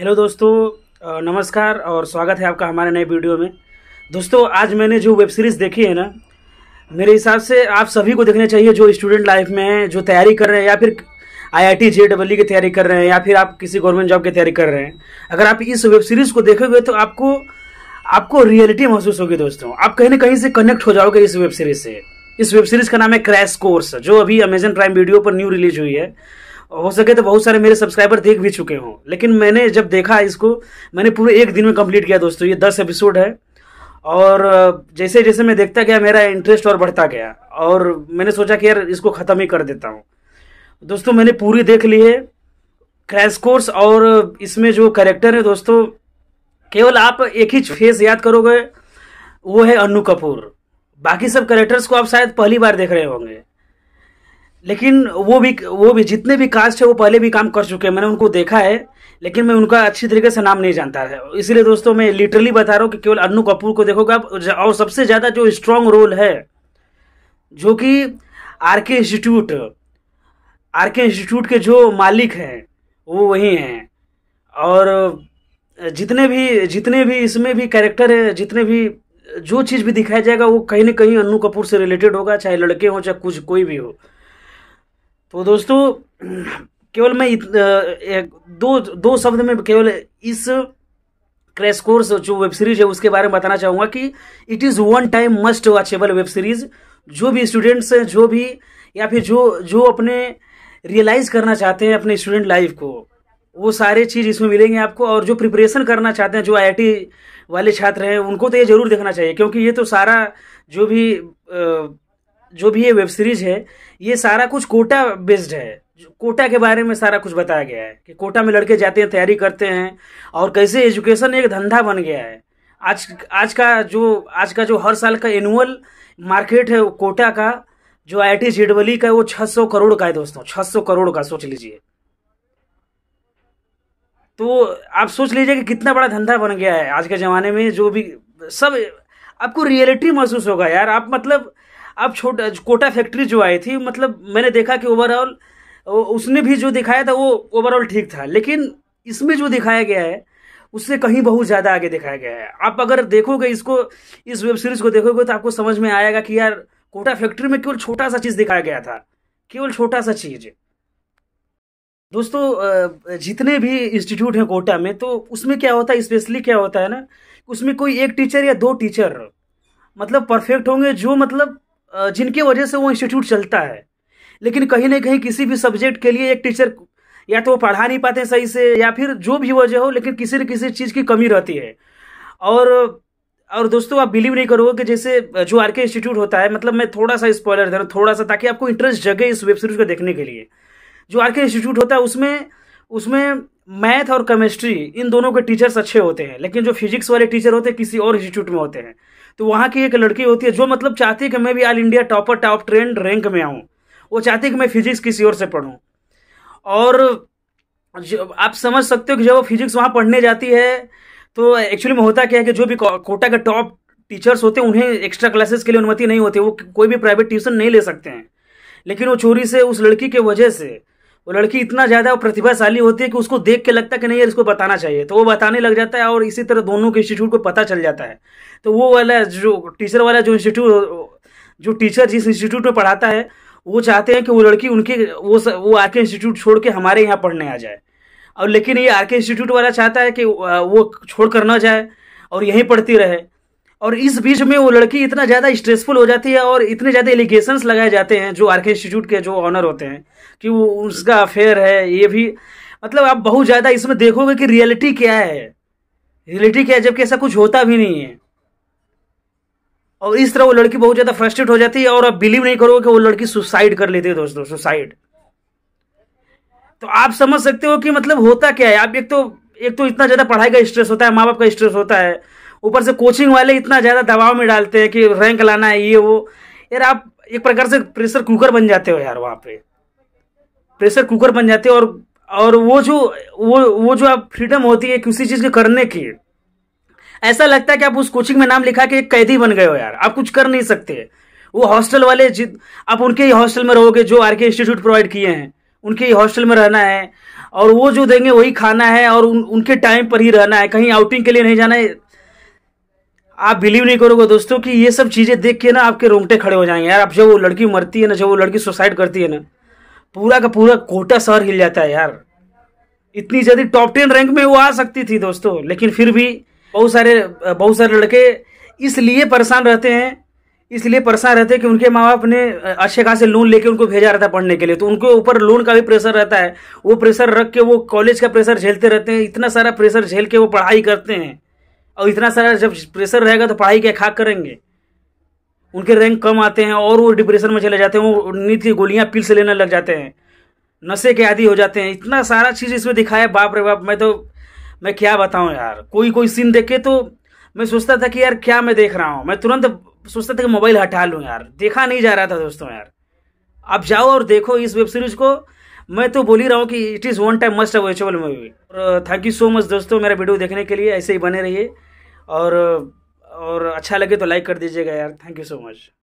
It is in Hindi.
हेलो दोस्तों नमस्कार और स्वागत है आपका हमारे नए वीडियो में दोस्तों आज मैंने जो वेब सीरीज़ देखी है ना मेरे हिसाब से आप सभी को देखना चाहिए जो स्टूडेंट लाइफ में हैं जो तैयारी कर रहे हैं या फिर आईआईटी आई की तैयारी कर रहे हैं या फिर आप किसी गवर्नमेंट जॉब की तैयारी कर रहे हैं अगर आप इस वेब सीरीज़ को देखोगे तो आपको आपको रियलिटी महसूस होगी दोस्तों आप कहीं ना कहीं से कनेक्ट हो जाओगे इस वेब सीरीज़ से इस वेब सीरीज़ का नाम है क्रैश कोर्स जो अभी अमेजन प्राइम वीडियो पर न्यू रिलीज हुई है हो सके तो बहुत सारे मेरे सब्सक्राइबर देख भी चुके हों लेकिन मैंने जब देखा इसको मैंने पूरे एक दिन में कंप्लीट किया दोस्तों ये दस एपिसोड है और जैसे जैसे मैं देखता गया मेरा इंटरेस्ट और बढ़ता गया और मैंने सोचा कि यार इसको ख़त्म ही कर देता हूँ दोस्तों मैंने पूरी देख ली है क्रैश कोर्स और इसमें जो करेक्टर है दोस्तों केवल आप एक ही फेस याद करोगे वो है अन्नू कपूर बाकी सब करेक्टर्स को आप शायद पहली बार देख रहे होंगे लेकिन वो भी वो भी जितने भी कास्ट है वो पहले भी काम कर चुके हैं मैंने उनको देखा है लेकिन मैं उनका अच्छी तरीके से नाम नहीं जानता है इसीलिए दोस्तों मैं लिटरली बता रहा हूँ कि केवल अन्नू कपूर को देखोगे आप और सबसे ज़्यादा जो स्ट्रांग रोल है जो कि आर के इंस्टीट्यूट आर के इंस्टीट्यूट के जो मालिक हैं वो वही हैं और जितने भी जितने भी इसमें भी कैरेक्टर है जितने भी जो चीज़ भी दिखाया जाएगा वो कहीं ना कहीं अन्नू कपूर से रिलेटेड होगा चाहे लड़के हों चाहे कुछ कोई भी हो तो दोस्तों केवल मैं एक दो दो शब्द में केवल इस क्रैश कोर्स जो वेब सीरीज है उसके बारे में बताना चाहूँगा कि it is one time must watchable web series जो भी स्टूडेंट्स हैं जो भी या फिर जो जो अपने रियलाइज करना चाहते हैं अपने स्टूडेंट लाइफ को वो सारे चीज़ इसमें मिलेंगे आपको और जो प्रिपरेशन करना चाहते हैं जो आई वाले छात्र हैं उनको तो ये जरूर देखना चाहिए क्योंकि ये तो सारा जो भी आ, जो भी ये वेब सीरीज है ये सारा कुछ कोटा बेस्ड है कोटा के बारे में सारा कुछ बताया गया है कि कोटा में लड़के जाते हैं तैयारी करते हैं और कैसे एजुकेशन एक धंधा बन गया है आज आज का जो आज का जो हर साल का एनुअल मार्केट है कोटा का जो आई टी जेडवली का वो 600 करोड़ का है दोस्तों 600 करोड़ का सोच लीजिए तो आप सोच लीजिए कि कितना बड़ा धंधा बन गया है आज के ज़माने में जो भी सब आपको रियलिटी महसूस होगा यार आप मतलब अब छोटा कोटा फैक्ट्री जो आई थी मतलब मैंने देखा कि ओवरऑल उसने भी जो दिखाया था वो ओवरऑल ठीक था लेकिन इसमें जो दिखाया गया है उससे कहीं बहुत ज़्यादा आगे दिखाया गया है आप अगर देखोगे इसको इस वेब सीरीज़ को देखोगे तो आपको समझ में आएगा कि यार कोटा फैक्ट्री में केवल छोटा सा चीज़ दिखाया गया था केवल छोटा सा चीज़ दोस्तों जितने भी इंस्टीट्यूट हैं कोटा में तो उसमें क्या होता है स्पेशली क्या होता है ना उसमें कोई एक टीचर या दो टीचर मतलब परफेक्ट होंगे जो मतलब जिनके वजह से वो इंस्टीट्यूट चलता है लेकिन कहीं ना कहीं किसी भी सब्जेक्ट के लिए एक टीचर या तो वो पढ़ा नहीं पाते सही से या फिर जो भी वजह हो लेकिन किसी न किसी चीज़ की कमी रहती है और और दोस्तों आप बिलीव नहीं करोगे कि जैसे जो आर के इंस्टीट्यूट होता है मतलब मैं थोड़ा सा स्पॉयलर दे रहा हूँ थोड़ा सा ताकि आपको इंटरेस्ट जगे इस वेब सीरीज को देखने के लिए जो आर के इंस्टीट्यूट होता है उसमें उसमें मैथ और केमिस्ट्री इन दोनों के टीचर्स अच्छे होते हैं लेकिन जो फिजिक्स वाले टीचर होते हैं किसी और इंस्टीट्यूट में होते हैं तो वहाँ की एक लड़की होती है जो मतलब चाहती है कि मैं भी all India topper top trend rank में आऊँ वो चाहती है कि मैं फिजिक्स किसी और से पढ़ूँ और आप समझ सकते हो कि जब वो फिजिक्स वहाँ पढ़ने जाती है तो एक्चुअली में होता क्या है कि जो भी कोटा के टॉप टीचर्स होते हैं उन्हें एक्स्ट्रा क्लासेस के लिए अनुमति नहीं होती वो कोई भी प्राइवेट ट्यूशन नहीं ले सकते हैं लेकिन वो चोरी से उस लड़की के वजह से वो लड़की इतना ज़्यादा प्रतिभाशाली होती है कि उसको देख के लगता है कि नहीं यार इसको बताना चाहिए तो वो बताने लग जाता है और इसी तरह दोनों के इंस्टीट्यूट को पता चल जाता है तो वो वाला जो टीचर वाला जो इंस्टीट्यूट जो टीचर जिस इंस्टीट्यूट में पढ़ाता है वो चाहते हैं कि वो लड़की उनके वो स, वो आर के इंस्टीट्यूट छोड़ के हमारे यहाँ पढ़ने आ जाए और लेकिन ये आर के इंस्टीट्यूट वाला चाहता है कि वो छोड़ कर ना जाए और यहीं पढ़ती रहे और इस बीच में वो लड़की इतना ज़्यादा स्ट्रेसफुल हो जाती है और इतने ज़्यादा एलिगेशंस लगाए जाते हैं जो आर्क इंस्टीट्यूट के जो ऑनर होते हैं कि वो उसका अफेयर है ये भी मतलब आप बहुत ज़्यादा इसमें देखोगे कि रियलिटी क्या है रियलिटी क्या है जबकि ऐसा कुछ होता भी नहीं है और इस तरह वो लड़की बहुत ज़्यादा फ्रस्ट्रेट हो जाती है और आप बिलीव नहीं करोगे कि वो लड़की सुसाइड कर लेती है दोस्तों सुसाइड तो आप समझ सकते हो कि मतलब होता क्या है आप एक तो एक तो इतना ज़्यादा पढ़ाई का स्ट्रेस होता है माँ बाप का स्ट्रेस होता है ऊपर से कोचिंग वाले इतना ज़्यादा दबाव में डालते हैं कि रैंक लाना है ये वो यार आप एक प्रकार से प्रेशर कुकर बन जाते हो यार वहाँ पे प्रेशर कुकर बन जाते हो और और वो जो वो वो जो आप फ्रीडम होती है किसी चीज़ के करने की ऐसा लगता है कि आप उस कोचिंग में नाम लिखा के एक कैदी बन गए हो यार आप कुछ कर नहीं सकते वो हॉस्टल वाले जित आप उनके ही हॉस्टल में रहोगे जो आर के इंस्टीट्यूट प्रोवाइड किए हैं उनके ही हॉस्टल में रहना है और वो जो देंगे वही खाना है और उन, उनके टाइम पर ही रहना है कहीं आउटिंग के लिए नहीं जाना है आप बिलीव नहीं करोगे दोस्तों कि ये सब चीज़ें देख के ना आपके रोंगटे खड़े हो जाएंगे यार अब जब वो लड़की मरती है ना जब वो लड़की सुसाइड करती है ना पूरा का पूरा कोटा शहर हिल जाता है यार इतनी जल्दी टॉप टेन रैंक में वो आ सकती थी दोस्तों लेकिन फिर भी बहुत सारे बहुत सारे लड़के इसलिए परेशान रहते हैं इसलिए परेशान रहते हैं कि उनके माँ बाप ने अच्छे खासे लोन लेके उनको भेजा रहता है पढ़ने के लिए तो उनके ऊपर लोन का भी प्रेशर रहता है वो प्रेशर रख के वो कॉलेज का प्रेशर झेलते रहते हैं इतना सारा प्रेशर झेल के वो पढ़ाई करते हैं और इतना सारा जब प्रेशर रहेगा तो पढ़ाई क्या खाक करेंगे उनके रैंक कम आते हैं और वो डिप्रेशन में चले जाते हैं वो नींद की गोलियां पिल से लेने लग जाते हैं नशे के आदि हो जाते हैं इतना सारा चीज़ इसमें दिखाया बाप रे बाप मैं तो मैं क्या बताऊँ यार कोई कोई सीन देखे तो मैं सोचता था कि यार क्या मैं देख रहा हूँ मैं तुरंत सोचता था कि मोबाइल हटा लूँ यार देखा नहीं जा रहा था दोस्तों यार आप जाओ और देखो इस वेब सीरीज को मैं तो बोल ही रहा हूँ कि it is one time must watchable movie और थैंक यू सो मच दोस्तों मेरा वीडियो देखने के लिए ऐसे ही बने रहिए और और अच्छा लगे तो लाइक कर दीजिएगा यार थैंक यू सो मच